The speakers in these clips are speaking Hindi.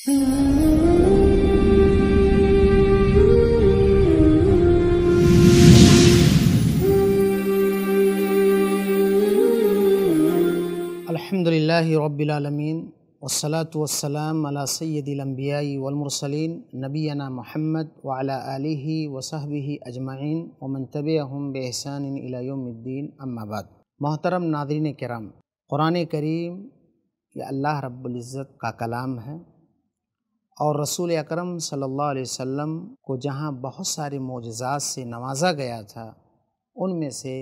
الحمد لله رب العالمين والصلاة والسلام على سيد الأنبياء والمرسلين نبينا محمد وعلى آله وصحبه أجمعين ومن تبعهم بإحسان إلى يوم الدين أما بعد محترم ناظرین کرام قرآن کریم یہ اللہ رب العزت کا کلام ہے और रसूल अकरम सल्लल्लाहु अलैहि वसल्लम को जहाँ बहुत सारे मोजात से नवाजा गया था उनमें से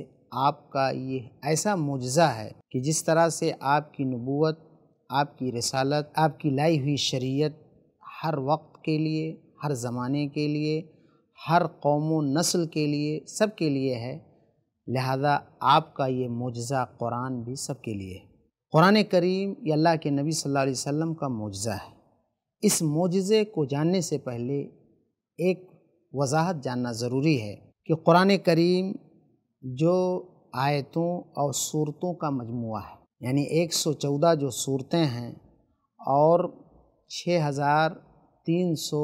आपका ये ऐसा मुजज़ा है कि जिस तरह से आपकी नबूत आपकी रसालत आपकी लाई हुई शरीयत हर वक्त के लिए हर ज़माने के लिए हर कौम नस्ल के लिए सब के लिए है लिहाजा आपका ये मुजज़ा कुरान भी सब के लिए है कुरान करीम ये अल्लाह के नबी सल्लल्लाहु अलैहि वसल्लम का मुजज़ा है इस मोजज़े को जानने से पहले एक वजाहत जानना ज़रूरी है कि कुरान करीम जो आयतों और सूरतों का मजमु है यानी 114 जो सूरतें हैं और छः हज़ार तीन सौ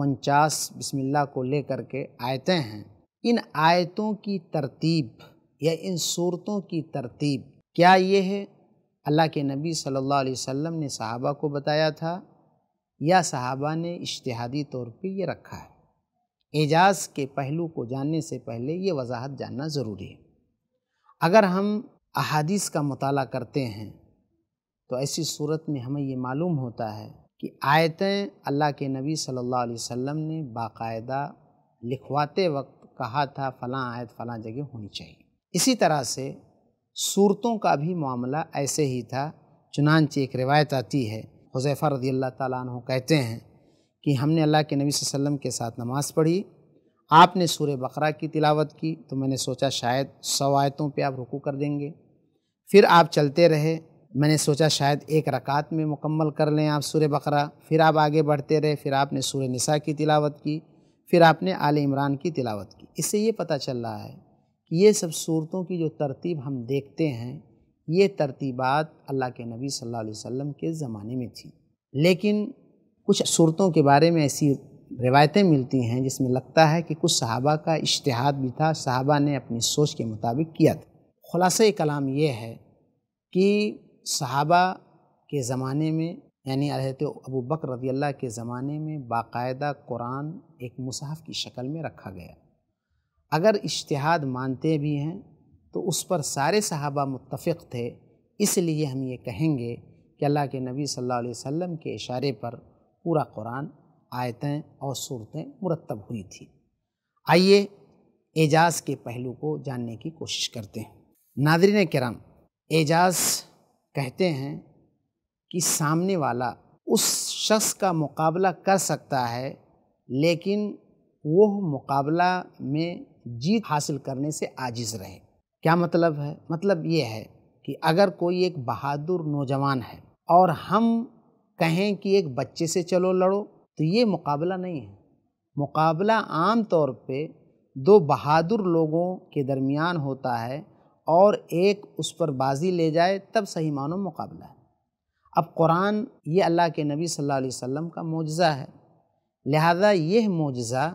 उनचास बिस्मिल्लाह को लेकर के आयतें हैं इन आयतों की तरतीब या इन सूरतों की तरतीब क्या ये है अल्लाह के नबी सल्लल्लाहु अलैहि वसल्लम ने सहाबा को बताया था या सहाबा ने इश्तहादी तौर पे ये रखा है एजाज के पहलू को जानने से पहले ये वजाहत जानना ज़रूरी है अगर हम अहादीस का मताल करते हैं तो ऐसी सूरत में हमें ये मालूम होता है कि आयतें अल्लाह के नबी सल्लल्लाहु अलैहि वसल्लम ने बाकायदा लिखवाते वक्त कहा था फ़लाँ आयत फ़लाँ जगह होनी चाहिए इसी तरह से सूरतों का भी मामला ऐसे ही था चुनानचे एक रिवायत आती है हुजैफ़ा रदी अल्लाह तु कहते हैं कि हमने अल्लाह के नबी वसल्लम के साथ नमाज़ पढ़ी आपने सूर बकरा की तिलावत की तो मैंने सोचा शायद सौ आयतों पर आप रुकू कर देंगे फिर आप चलते रहे मैंने सोचा शायद एक रकात में मुकम्मल कर लें आप सूर बकरा फिर आप आगे बढ़ते रहे फिर आपने सूर निसा की तिलावत की फिर आपने आल इमरान की तिलावत की इससे ये पता चल रहा है कि ये सब सूरतों की जो तरतीब हम देखते हैं ये तरतीबात अल्लाह के नबी सल्लल्लाहु अलैहि वसल्लम के ज़माने में थी लेकिन कुछ सूरतों के बारे में ऐसी रिवायतें मिलती हैं जिसमें लगता है कि कुछ सहाबा का इश्तहाद भी था सहाबा ने अपनी सोच के मुताबिक किया था खुलासा कलाम ये है कि सहाबा के ज़माने में यानी हजरत अबू बकर रदी अल्लाह के ज़माने में बाकायदा कुरान एक मुसहफ की शक्ल में रखा गया अगर इश्तहाद मानते भी हैं तो उस पर सारे सहाबा मुतफ़ थे इसलिए हम ये कहेंगे कि अल्लाह के नबी सल्लल्लाहु अलैहि वसल्लम के इशारे पर पूरा कुरान आयतें और सूरतें मुरतब हुई थी आइए एजाज़ के पहलू को जानने की कोशिश करते हैं नादरीन कराम एजाज़ कहते हैं कि सामने वाला उस शख्स का मुकाबला कर सकता है लेकिन वह मुकाबला में जीत हासिल करने से आजिज़ रहे क्या मतलब है मतलब ये है कि अगर कोई एक बहादुर नौजवान है और हम कहें कि एक बच्चे से चलो लड़ो तो ये मुकाबला नहीं है मुकाबला आम तौर पे दो बहादुर लोगों के दरमियान होता है और एक उस पर बाजी ले जाए तब सही मानो मुकाबला है अब कुरान ये अल्लाह के नबी सल्लल्लाहु अलैहि वसल्लम का मुजज़ा है लिहाजा यह मुजज़ा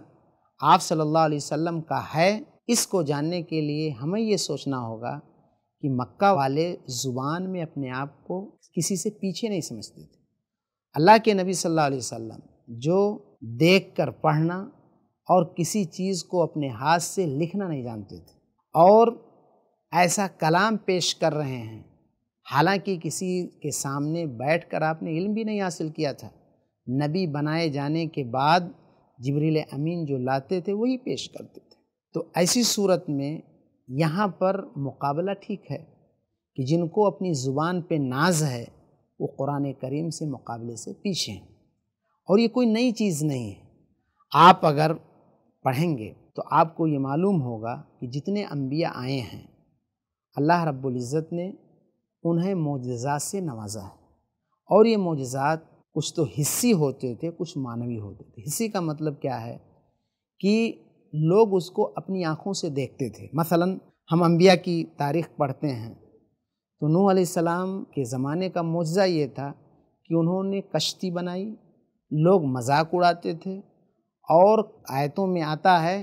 आप सल्लल्लाहु अलैहि वसल्लम का है इसको जानने के लिए हमें ये सोचना होगा कि मक्का वाले ज़ुबान में अपने आप को किसी से पीछे नहीं समझते थे अल्लाह के नबी सल्लल्लाहु अलैहि वसल्लम जो देख कर पढ़ना और किसी चीज़ को अपने हाथ से लिखना नहीं जानते थे और ऐसा कलाम पेश कर रहे हैं हालांकि किसी के सामने बैठकर आपने इल्म भी नहीं हासिल किया था नबी बनाए जाने के बाद जबरील अमीन जो लाते थे वही पेश करते थे तो ऐसी सूरत में यहाँ पर मुकाबला ठीक है कि जिनको अपनी ज़ुबान पे नाज है वो कुरान करीम से मुकाबले से पीछे हैं और ये कोई नई चीज़ नहीं है आप अगर पढ़ेंगे तो आपको ये मालूम होगा कि जितने अम्बिया आए हैं अल्लाह इज़्ज़त ने उन्हें मोजात से नवाजा है और ये मोजात कुछ तो हिस्सी होते थे कुछ मानवी होते थे हिस्सी का मतलब क्या है कि लोग उसको अपनी आँखों से देखते थे मसलन हम अम्बिया की तारीख पढ़ते हैं तो नू सलाम के ज़माने का मुआजा ये था कि उन्होंने कश्ती बनाई लोग मजाक उड़ाते थे और आयतों में आता है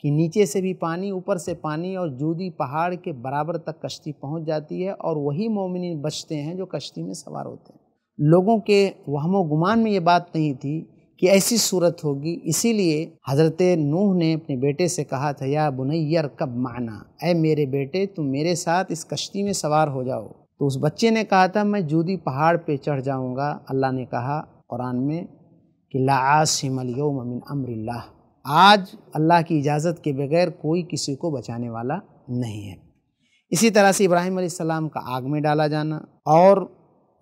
कि नीचे से भी पानी ऊपर से पानी और जूदी पहाड़ के बराबर तक कश्ती पहुंच जाती है और वही मोमिन बचते हैं जो कश्ती में सवार होते हैं लोगों के वहमो गुमान में ये बात नहीं थी कि ऐसी सूरत होगी इसीलिए हज़रत नूह ने अपने बेटे से कहा था या बुनैयर कब माना ऐ मेरे बेटे तुम मेरे साथ इस कश्ती में सवार हो जाओ तो उस बच्चे ने कहा था मैं जूदी पहाड़ पे चढ़ जाऊंगा अल्लाह ने कहा कुरान में कि लासिमलिन अमरिल्ला आज अल्लाह की इजाज़त के बगैर कोई किसी को बचाने वाला नहीं है इसी तरह से इब्राहिम सलाम का आग में डाला जाना और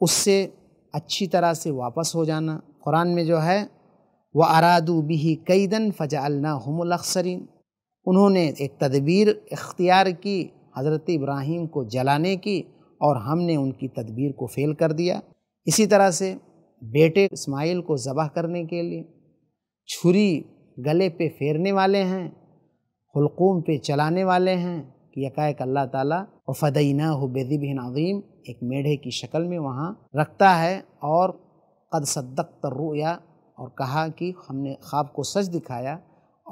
उससे अच्छी तरह से वापस हो जाना कुरान में जो है व अरादू बिही कैदन फ़जालना अक्सरीन उन्होंने एक तदबीर इख्तियार की हज़रत इब्राहीम को जलाने की और हमने उनकी तदबीर को फेल कर दिया इसी तरह से बेटे इस्माइल को ज़बह करने के लिए छुरी गले पे फेरने वाले हैं हलकूम पे चलाने वाले हैं कि यकायक अल्लाह ताला व फ़दीना बेदिब नज़ीम एक मेढ़े की शक्ल में वहाँ रखता है और कद सद्दक तर्रुया और कहा कि हमने ख्वाब को सच दिखाया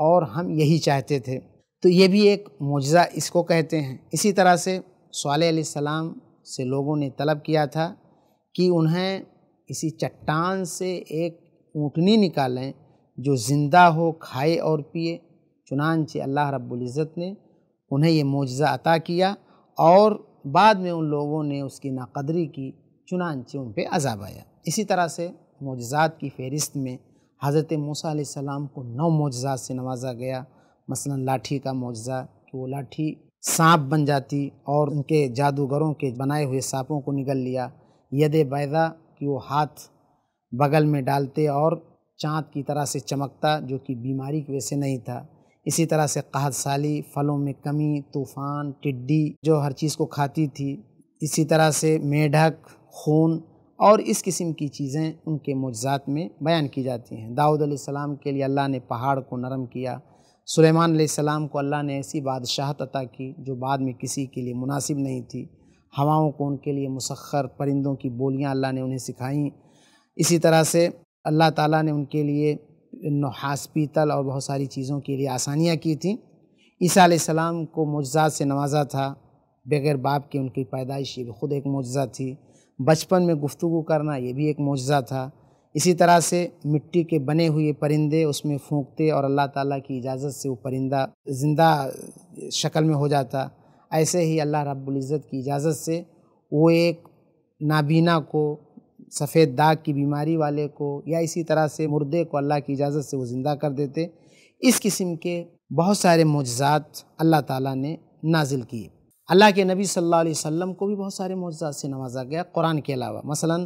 और हम यही चाहते थे तो ये भी एक मुजज़ा इसको कहते हैं इसी तरह से सलाम से लोगों ने तलब किया था कि उन्हें इसी चट्टान से एक ऊँटनी निकालें जो ज़िंदा हो खाए और पिए चुनानचे अल्लाह रब्ज़त ने उन्हें ये मुजज़ा अता किया और बाद में उन लोगों ने उसकी नाकदरी की चुनानचे उन पर अजाब आया इसी तरह से मोजात की फहरिस्त में हज़रत मूसा सलाम को नौ मोजात से नवाजा गया मसला लाठी का मोजा कि वो लाठी सांप बन जाती और उनके जादूगरों के बनाए हुए सांपों को निगल लिया यद बैदा कि वो हाथ बगल में डालते और चाँद की तरह से चमकता जो कि बीमारी की वजह से नहीं था इसी तरह से कहत साली फलों में कमी तूफ़ान टिड्डी जो हर चीज़ को खाती थी इसी तरह से मेढक खून और इस किस्म की चीज़ें उनके मुज़ात में बयान की जाती हैं दाऊद सलाम के लिए अल्लाह ने पहाड़ को नरम किया सुलेमान सलाम को अल्लाह ने ऐसी बादशाहत अता की जो बाद में किसी के लिए मुनासिब नहीं थी हवाओं को उनके लिए मुसखर परिंदों की बोलियाँ अल्लाह ने उन्हें सिखाई इसी तरह से अल्लाह ताला ने उनके लिए हॉस्पिटल और बहुत सारी चीज़ों के लिए आसानियाँ की थी ईसा सलाम को मुजात से नवाजा था बगैर बाप के उनकी पैदाइश ये खुद एक मुजा थी बचपन में गुफ्तु करना ये भी एक मुआजा था इसी तरह से मिट्टी के बने हुए परिंदे उसमें फूंकते और अल्लाह ताला की इजाज़त से वो परिंदा ज़िंदा शक्ल में हो जाता ऐसे ही अल्लाह रब्ज़त की इजाज़त से वो एक नाबीना को सफ़ेद दाग की बीमारी वाले को या इसी तरह से मुर्दे को अल्लाह की इजाज़त से वो ज़िंदा कर देते इस किस्म के बहुत सारे मुजजात अल्लाह ताला ने नाजिल किए अल्लाह के नबी सल्लल्लाहु अलैहि वसल्लम को भी बहुत सारे मुआजा से नवाजा गया कुरान के अलावा मसलन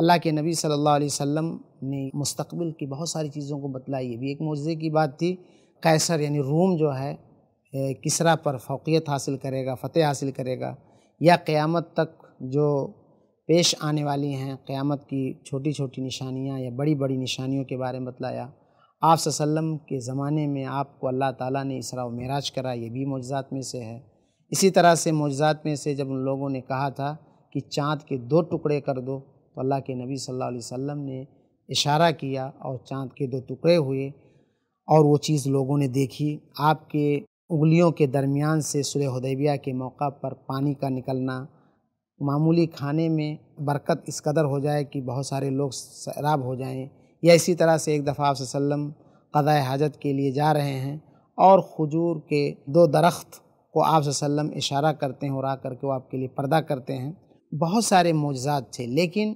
अल्लाह के नबी सल्लल्लाहु अलैहि वसल्लम ने मुस्तबिल की बहुत सारी चीज़ों को बतलाई ये भी एक मुआजे की बात थी कैसर यानी रोम जो है किसरा पर फोकियत हासिल करेगा फ़तेह हासिल करेगा या क़्यामत तक जो पेश आने वाली हैं क़्यामत की छोटी छोटी निशानियाँ या बड़ी बड़ी निशानियों के बारे में बतलाया आप वसल्लम के ज़माने में आपको अल्लाह ताला ने इसरा मेराज करा ये भी मुआजात में से है इसी तरह से मुजात में से जब उन लोगों ने कहा था कि चाँद के दो टुकड़े कर दो तो अल्लाह के नबी सल्लल्लाहु अलैहि वसल्लम ने इशारा किया और चाँद के दो टुकड़े हुए और वो चीज़ लोगों ने देखी आपके उंगलियों के दरमियान से सुलह हदैबिया के मौका पर पानी का निकलना मामूली खाने में बरकत इस कदर हो जाए कि बहुत सारे लोग शराब हो जाएं या इसी तरह से एक दफ़ा आप कदाए हाजत के लिए जा रहे हैं और खजूर के दो दरख्त को आप इशारा करते हैं और आ करके वो आपके लिए पर्दा करते हैं बहुत सारे मोजात थे लेकिन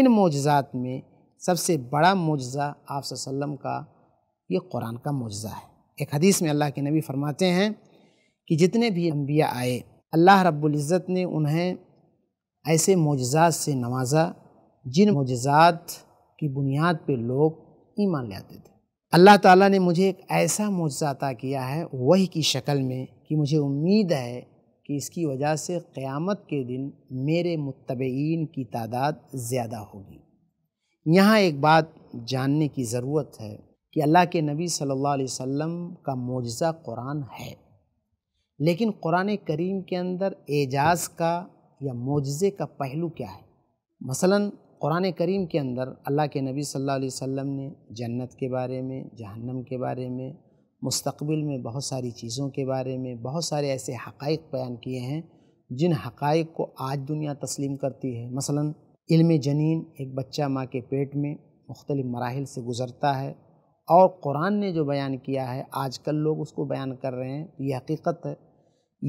इन मोजात में सबसे बड़ा मुजज़ा आप वसल्लम का ये कुरान का मुजज़ा है एक हदीस में अल्लाह के नबी फरमाते हैं कि जितने भी अम्बिया आए अल्लाह रब्ज़त ने उन्हें ऐसे मोजात से नवाजा जिन मोजात की बुनियाद पर लोग ईमान ले आते थे अल्लाह ताला ने मुझे एक ऐसा मुजज़ा अता किया है वही की शक्ल में कि मुझे उम्मीद है कि इसकी वजह से क़यामत के दिन मेरे मुतबीन की तादाद ज़्यादा होगी यहाँ एक बात जानने की ज़रूरत है कि अल्लाह के नबी सल्लल्लाहु अलैहि वसल्लम का मुजज़ा कुरान है लेकिन कुरान करीम के अंदर एजाज का या मुजज़े का पहलू क्या है मसलन कुरान करीम के अंदर अल्लाह के नबी सल्लल्लाहु अलैहि वसल्लम ने जन्नत के बारे में जहन्नम के बारे में मुस्तबिल में बहुत सारी चीज़ों के बारे में बहुत सारे ऐसे हक़ बयान किए हैं जिन हक़ाइक को आज दुनिया तस्लीम करती है मसलन इल्म जनीन एक बच्चा माँ के पेट में मुख्तलिफ़ मराहल से गुज़रता है और कुरान ने जो बयान किया है आज कल लोग उसको बयान कर रहे हैं ये हकीकत है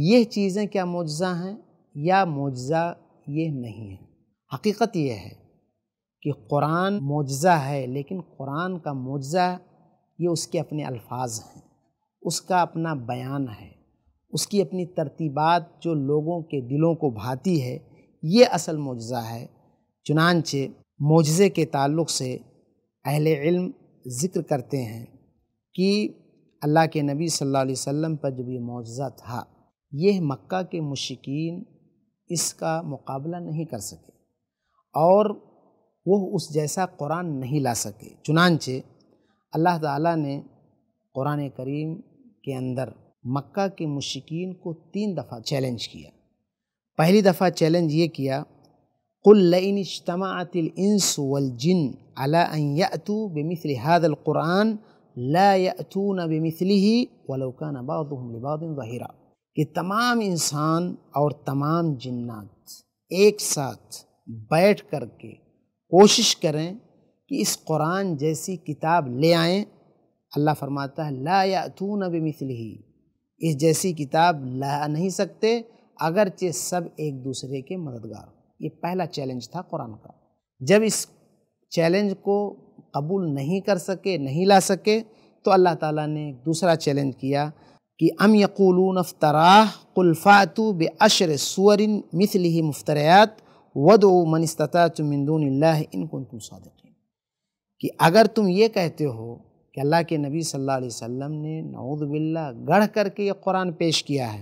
ये चीज़ें क्या मुजज़ा हैं या मुजज़ा ये नहीं है हकीकत यह है कि कुरान मुजज़ा है लेकिन कुरान का मुजज़ा ये उसके अपने अल्फाज हैं उसका अपना बयान है उसकी अपनी तरतीबात जो लोगों के दिलों को भाती है ये असल मुजज़ा है चुनानचे मुजज़े के ताल्लुक़ से अहल इल्म ज़िक्र करते हैं कि अल्लाह के नबी सल्लल्लाहु अलैहि वसल्लम पर जब ये मुजज़ा था यह मक्का के मुशिकीन इसका मुकाबला नहीं कर सके और वो उस जैसा कुरान नहीं ला सके चुनानचे अल्लाह ताला ने कुरान करीम के अंदर मक्का के मुशिकीन को तीन दफ़ा चैलेंज किया पहली दफ़ा चैलेंज ये किया कुल कुल्लिन इज्तमातिलस वलजिन अलातू बेमिसल हादल कुरान लातून बेमिसली ही वलौका अबादबादिन कि तमाम इंसान और तमाम जन्ात एक साथ बैठ कर के कोशिश करें कि इस कुरान जैसी किताब ले आएँ अल्लाह फरमाता है ला यातून बिमिसल ही इस जैसी किताब ला नहीं सकते अगरचे सब एक दूसरे के मददगार ये पहला चैलेंज था कुरान का जब इस चैलेंज को कबूल नहीं कर सके नहीं ला सके तो अल्लाह ताला ने दूसरा चैलेंज किया कि अम यकूलून अफ्तराह कुल्फ़ातु बशर सूरिन मिसल ही मुफ्तरयात वद मनस्तः चुमिंदून इनको तुम सदक कि अगर तुम ये कहते हो कि अल्लाह के नबी सल्लल्लाहु अलैहि वसल्लम ने बिल्ला गढ़ करके ये कुरान पेश किया है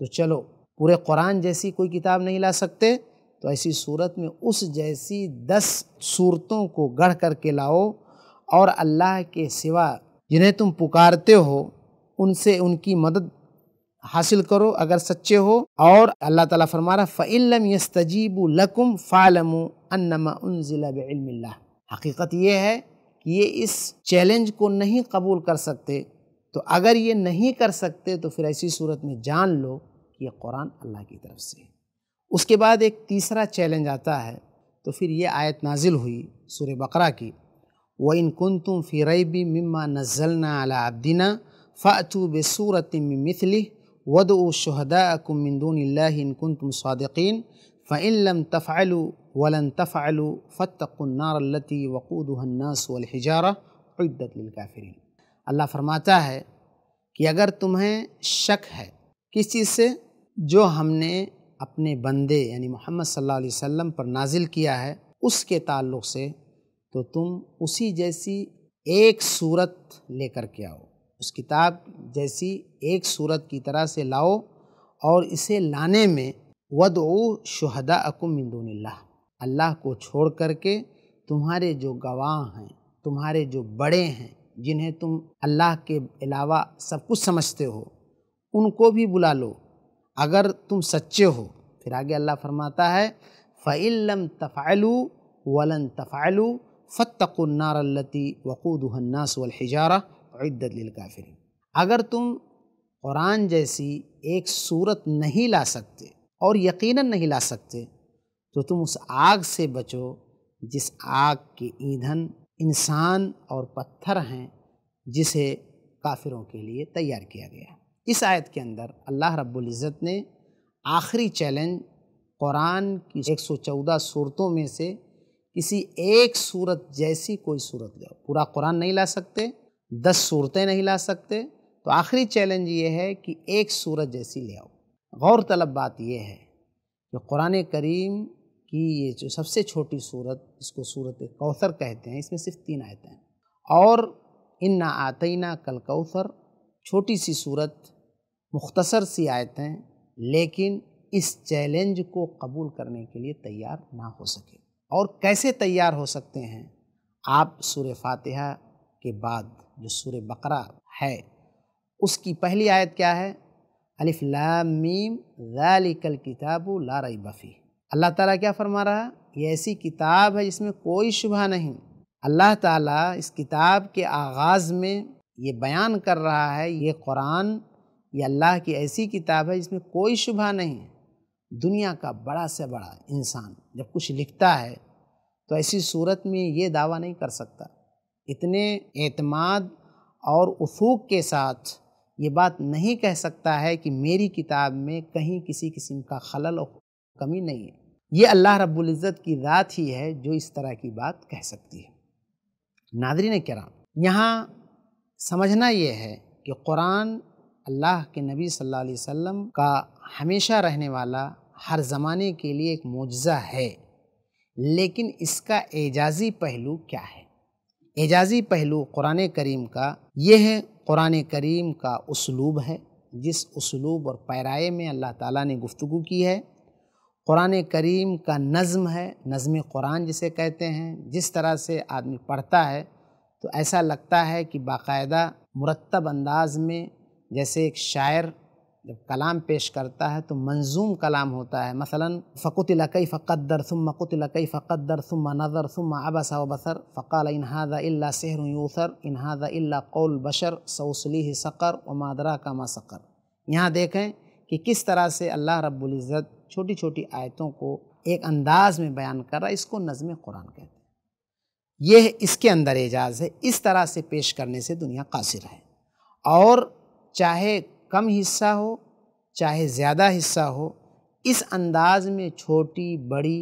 तो चलो पूरे कुरान जैसी कोई किताब नहीं ला सकते तो ऐसी सूरत में उस जैसी दस सूरतों को गढ़ करके लाओ और अल्लाह के सिवा जिन्हें तुम पुकारते हो उनसे उनकी मदद हासिल करो अगर सच्चे हो और अल्लाह ताला फरमा रहा फ़िल्म यस्तजीबू लकुम फ़ालमु अन्नमा उनजिला बिल्ला हकीकत ये है कि ये इस चैलेंज को नहीं कबूल कर सकते तो अगर ये नहीं कर सकते तो फिर ऐसी सूरत में जान लो कि ये कुरान अल्लाह की तरफ से है उसके बाद एक तीसरा चैलेंज आता है तो फिर ये आयत नाजिल हुई सूर बकरा की व इन कुंतुम तुम फ़िरबी मिम्मा नज़लना अला अब्दिना फ़ातू बसूरत मिसली वद शहदा कुमिंदून इन कन तुम फ़िलम तफ़ालु वलन तफ़ालु फ़तनारती वक़ूदन्नास वलहिजारादतकाफरीन अल्लाह फरमाता है कि अगर तुम्हें शक है किस चीज़ से जो हमने अपने बंदे यानी मोहम्मद सल्लल्लाहु अलैहि वसल्लम पर नाजिल किया है उसके ताल्लुक़ से तो तुम उसी जैसी एक सूरत लेकर के आओ उस किताब जैसी एक सूरत की तरह से लाओ और इसे लाने में वदो शहदा अकुमिंदोनिल्ला अल्लाह को छोड़ करके तुम्हारे जो गवाह हैं तुम्हारे जो बड़े हैं जिन्हें तुम अल्लाह के अलावा सब कुछ समझते हो उनको भी बुला लो अगर तुम सच्चे हो फिर आगे अल्लाह फरमाता है फ़ैलम तफ़ालू वलन तफ़ालू फ़तकुन्नारती वक़ूदन्नास वलहिजारा इद्दत काफिर अगर तुम कुरान जैसी एक सूरत नहीं ला सकते और यकीनन नहीं ला सकते तो तुम उस आग से बचो जिस आग के ईंधन इंसान और पत्थर हैं जिसे काफिरों के लिए तैयार किया गया इस आयत के अंदर अल्लाह रब्बुल इज़्ज़त ने आखिरी चैलेंज कुरान की 114 सूरतों में से किसी एक सूरत जैसी कोई सूरत ले पूरा कुरान नहीं ला सकते दस सूरतें नहीं ला सकते तो आखिरी चैलेंज ये है कि एक सूरत जैसी ले आओ गौर तलब बात यह है कि कुरान करीम की ये जो सबसे छोटी सूरत इसको सूरत कौसर कहते हैं इसमें सिर्फ तीन आयतें हैं और इन ना आतना कल कौसर छोटी सी सूरत मुख्तसर सी आयतें लेकिन इस चैलेंज को कबूल करने के लिए तैयार ना हो सके और कैसे तैयार हो सकते हैं आप सूर फातिहा के बाद जो सूर बकरा है उसकी पहली आयत क्या है अलिफ लाम मीम ज़ालिकल किताबु ला रई बफ़ी अल्लाह ताला क्या फरमा रहा ये ऐसी किताब है जिसमें कोई शुबा नहीं अल्लाह ताला इस किताब के आगाज़ में ये बयान कर रहा है ये कुरान ये अल्लाह की ऐसी किताब है जिसमें कोई शुबा नहीं दुनिया का बड़ा से बड़ा इंसान जब कुछ लिखता है तो ऐसी सूरत में ये दावा नहीं कर सकता इतने एतमाद और उसूक के साथ ये बात नहीं कह सकता है कि मेरी किताब में कहीं किसी किस्म का खलल और कमी नहीं है ये अल्लाह रब्बुल इज़्ज़त की रात ही है जो इस तरह की बात कह सकती है ने कराम यहाँ समझना ये है कि कुरान अल्लाह के नबी सल्लल्लाहु अलैहि वसल्लम का हमेशा रहने वाला हर ज़माने के लिए एक मुजज़ा है लेकिन इसका एजाजी पहलू क्या है एजाजी पहलू कुरान करीम का ये है कुरान करीम का उसलूब है जिस उसलूब और पैराए में अल्लाह ताला ने गुफ्तु की है कुरान करीम का नज़म है नज़म कुरान जिसे कहते हैं जिस तरह से आदमी पढ़ता है तो ऐसा लगता है कि बाकायदा मुरतब अंदाज में जैसे एक शायर जब कलाम पेश करता है तो मंजूम कलाम होता है मसलन फ़कुत लकई फ़क़दर सुम कुत लकई फ़क़दर सुम नज़र सुम अबसा वबसर फ़क़ाल इनहादा इल्ला सहर यूसर इनहादा इल्ला कौल बशर सौसली सकर व मादरा का मा सकर यहाँ देखें कि किस तरह से अल्लाह रब्ज़त छोटी छोटी आयतों को एक अंदाज में बयान कर रहा है इसको नज़म कुरान कहते हैं यह इसके अंदर एजाज़ है इस तरह से पेश करने से दुनिया कासिर है और चाहे कम हिस्सा हो चाहे ज़्यादा हिस्सा हो इस अंदाज में छोटी बड़ी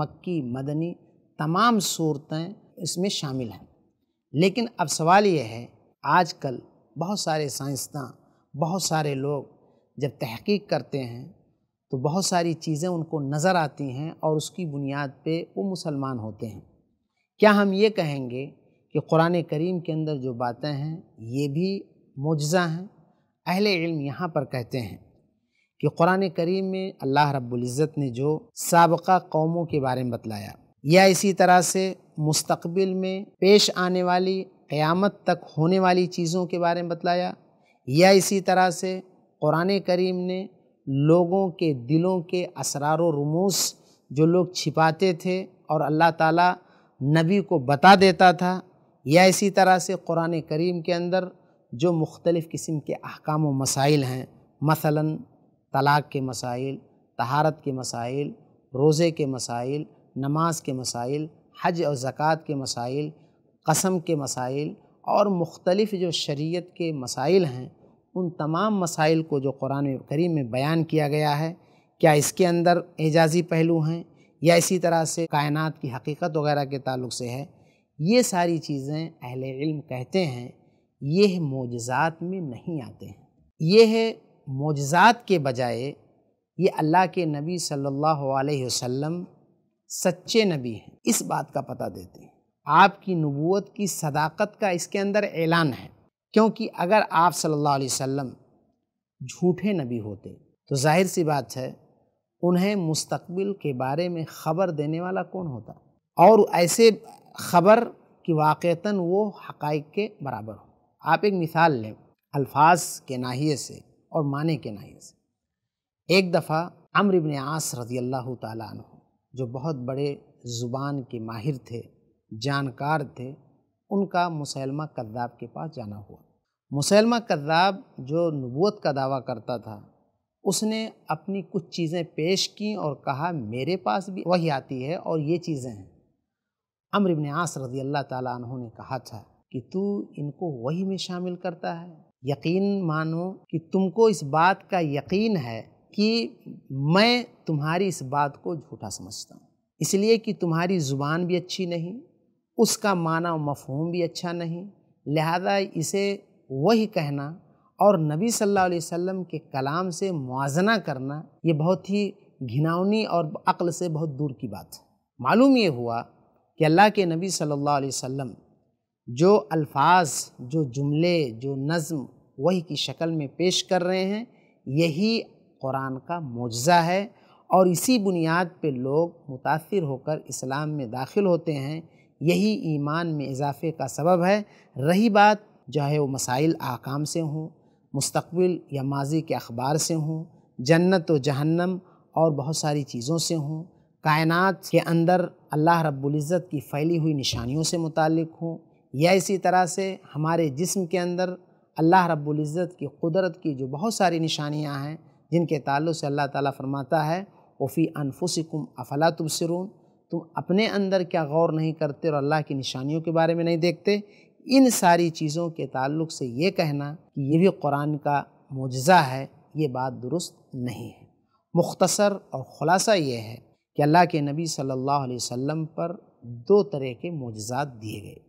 मक्की मदनी तमाम सूरतें इसमें शामिल हैं लेकिन अब सवाल यह है आजकल बहुत सारे साइंसदान बहुत सारे लोग जब तहकीक करते हैं तो बहुत सारी चीज़ें उनको नज़र आती हैं और उसकी बुनियाद पे वो मुसलमान होते हैं क्या हम ये कहेंगे कि कुरान करीम के अंदर जो बातें हैं ये भी मुजज़ा हैं अहल इल्म यहाँ पर कहते हैं कि क़ुरान करीम में अल्लाह रब्ज़त ने जो सबका कौमों के बारे में बतलाया या इसी तरह से मुस्तबिल में पेश आने वाली क़यामत तक होने वाली चीज़ों के बारे में बतलाया या इसी तरह से क़ुरान करीम ने लोगों के दिलों के असरार रमूस जो लोग छिपाते थे और अल्लाह ताला नबी को बता देता था या इसी तरह से क़ुरान करीम के अंदर जो मुख्तलिफ़ किस्म के अहकाम व मसाइल हैं मसला तलाक़ के मसाइल तहारत के मसाइल रोज़े के मसाइल नमाज के मसाइल हज और ज़क़़त के मसाइल कसम के मसाइल और मुख्तलिफ़ जो शरीयत के मसाइल हैं उन तमाम मसाइल को जो कुरान करीम में बयान किया गया है क्या इसके अंदर एजाज़ी पहलू हैं या इसी तरह से कायनात की हकीकत वगैरह के ताल्लुक से है ये सारी चीज़ें अहल इल्म कहते हैं यह मोजात में नहीं आते हैं यह मोजात के बजाय ये अल्लाह के नबी सल्लल्लाहु अलैहि वसल्लम सच्चे नबी हैं इस बात का पता देते हैं आपकी नबूत की सदाकत का इसके अंदर ऐलान है क्योंकि अगर आप सल्लल्लाहु अलैहि वसल्लम झूठे नबी होते तो जाहिर सी बात है उन्हें मुस्तबिल के बारे में ख़बर देने वाला कौन होता और ऐसे ख़बर कि वाक़ता वो हक़ के बराबर हो आप एक मिसाल लें अल्फाज के नाहिए से और माने के नाहिए से एक दफ़ा अम्र इबन आस रज़ी अल्लाह तु जो बहुत बड़े ज़ुबान के माहिर थे जानकार थे उनका मुसलमा कद्दाब के पास जाना हुआ मुसलमा कद्दाब जो नबूत का दावा करता था उसने अपनी कुछ चीज़ें पेश की और कहा मेरे पास भी वही आती है और ये चीज़ें हैं अम्र इबन आस रज़ी अल्लाह तु ने कहा था कि तू इनको वही में शामिल करता है यकीन मानो कि तुमको इस बात का यकीन है कि मैं तुम्हारी इस बात को झूठा समझता हूँ इसलिए कि तुम्हारी ज़ुबान भी अच्छी नहीं उसका माना मफहूम भी अच्छा नहीं लिहाजा इसे वही कहना और नबी सल्लल्लाहु अलैहि वसल्लम के कलाम से मुजना करना ये बहुत ही घिनौनी और अक्ल से बहुत दूर की बात है मालूम ये हुआ कि अल्लाह के नबी सल्लल्लाहु अलैहि वसल्लम जो अल्फाज जो जुमले जो नज़म वही की शक्ल में पेश कर रहे हैं यही कुरान का मुजज़ा है और इसी बुनियाद पे लोग मुतासिर होकर इस्लाम में दाखिल होते हैं यही ईमान में इजाफे का सबब है रही बात चाहे वो मसाइल आकाम से हों मुस्तबिल या माजी के अखबार से हों जन्नत व जहन्नम और बहुत सारी चीज़ों से हों कायनात के अंदर अल्लाह इज़्ज़त की फैली हुई निशानियों से मुतक़ हों या इसी तरह से हमारे जिस्म के अंदर अल्लाह रब्बुल इज़्ज़त की कुदरत की जो बहुत सारी निशानियाँ हैं जिनके ताल्लुक़ से अल्लाह ताला फरमाता है वफ़ी अनफुसिकुम अफला तुबसरून तुम अपने अंदर क्या गौर नहीं करते और अल्लाह की निशानियों के बारे में नहीं देखते इन सारी चीज़ों के ताल्लुक से ये कहना कि ये भी कुरान का मुजज़ा है ये बात दुरुस्त नहीं है मुख्तसर और ख़ुलासा ये है कि अल्लाह के नबी सल्लल्लाहु अलैहि वसल्लम पर दो तरह के मुजजात दिए गए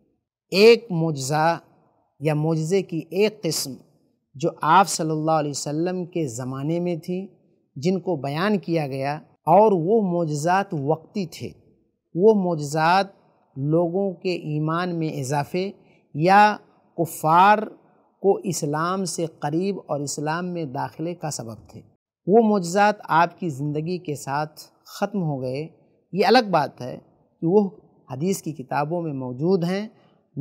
एक मुजज़ा या मुजज़े की एक किस्म जो आप सल्लल्लाहु अलैहि वसल्लम के ज़माने में थी जिनको बयान किया गया और वो मुजज़ात वक्ती थे वो मुजज़ात लोगों के ईमान में इजाफे या कुफार को इस्लाम से करीब और इस्लाम में दाखिले का सबब थे वो मुजज़ात आपकी ज़िंदगी के साथ ख़त्म हो गए ये अलग बात है कि वो हदीस की किताबों में मौजूद हैं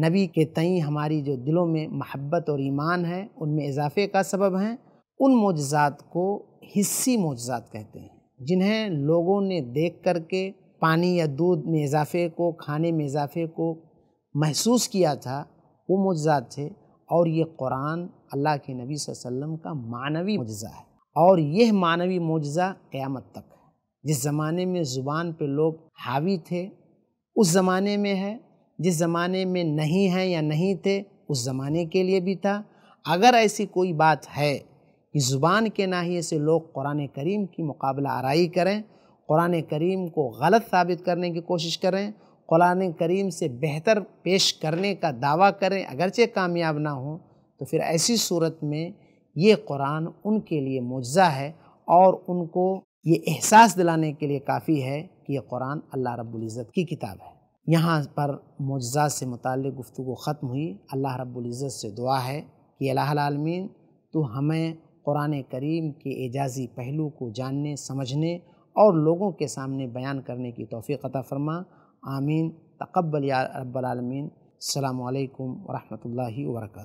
नबी के तई हमारी जो दिलों में महब्बत और ईमान है उनमें इजाफे का सबब हैं उन मोजात को हिस्सी मोजात कहते हैं जिन्हें लोगों ने देख कर के पानी या दूध में इजाफे को खाने में इजाफे को महसूस किया था वो मुजात थे और ये कुरान अल्लाह के नबी वसल्लम का मानवी मुजज़ा है और यह मानवी मुजज़ा क़्यामत तक है जिस ज़माने में ज़ुबान पे लोग हावी थे उस ज़माने में है जिस ज़माने में नहीं हैं या नहीं थे उस ज़माने के लिए भी था अगर ऐसी कोई बात है कि ज़ुबान के नाहिए से लोग कुरान करीम की मुकाबला आरई करें कुरान करीम को गलत साबित करने की कोशिश करें कुरान करीम से बेहतर पेश करने का दावा करें अगरचे कामयाब ना हो तो फिर ऐसी सूरत में ये कुरान उनके लिए मुजज़ा है और उनको ये एहसास दिलाने के लिए काफ़ी है कि ये कुरान अल्लाह रब्बुल इज़्ज़त की किताब है यहाँ पर मुजज़ा से मुतल गुफ्तु ख़त्म हुई अल्लाह रब्ज़त से दुआ है कि अलामीन तो हमें कुरान करीम के एजाजी पहलू को जानने समझने और लोगों के सामने बयान करने की तोफ़ी अता फ़रमा आमीन तकबल या रबालमीन अल्लाम वरहमल वर्का